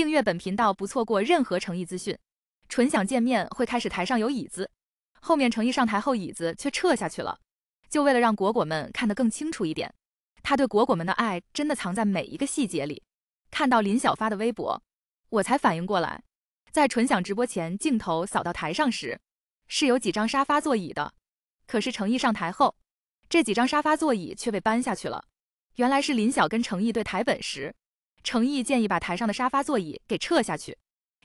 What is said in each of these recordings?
订阅本频道，不错过任何诚意资讯。纯享见面会开始，台上有椅子，后面诚毅上台后，椅子却撤下去了，就为了让果果们看得更清楚一点。他对果果们的爱真的藏在每一个细节里。看到林晓发的微博，我才反应过来，在纯享直播前，镜头扫到台上时，是有几张沙发座椅的，可是诚毅上台后，这几张沙发座椅却被搬下去了。原来是林晓跟诚毅对台本时。程毅建议把台上的沙发座椅给撤下去，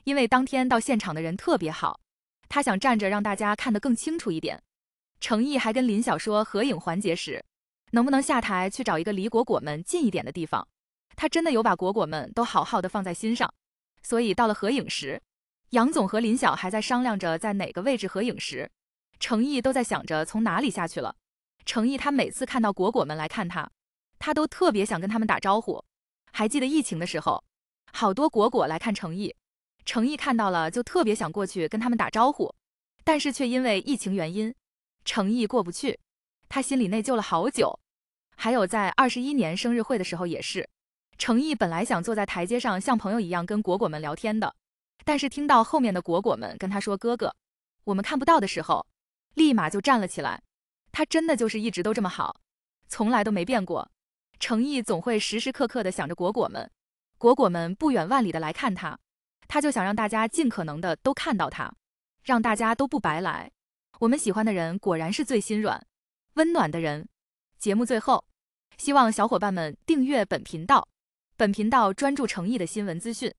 因为当天到现场的人特别好，他想站着让大家看得更清楚一点。程毅还跟林晓说，合影环节时能不能下台去找一个离果果们近一点的地方？他真的有把果果们都好好的放在心上。所以到了合影时，杨总和林晓还在商量着在哪个位置合影时，程毅都在想着从哪里下去了。程毅他每次看到果果们来看他，他都特别想跟他们打招呼。还记得疫情的时候，好多果果来看诚毅，诚毅看到了就特别想过去跟他们打招呼，但是却因为疫情原因，诚毅过不去，他心里内疚了好久。还有在二十一年生日会的时候也是，诚毅本来想坐在台阶上像朋友一样跟果果们聊天的，但是听到后面的果果们跟他说“哥哥，我们看不到”的时候，立马就站了起来。他真的就是一直都这么好，从来都没变过。成毅总会时时刻刻的想着果果们，果果们不远万里的来看他，他就想让大家尽可能的都看到他，让大家都不白来。我们喜欢的人果然是最心软、温暖的人。节目最后，希望小伙伴们订阅本频道，本频道专注诚意的新闻资讯。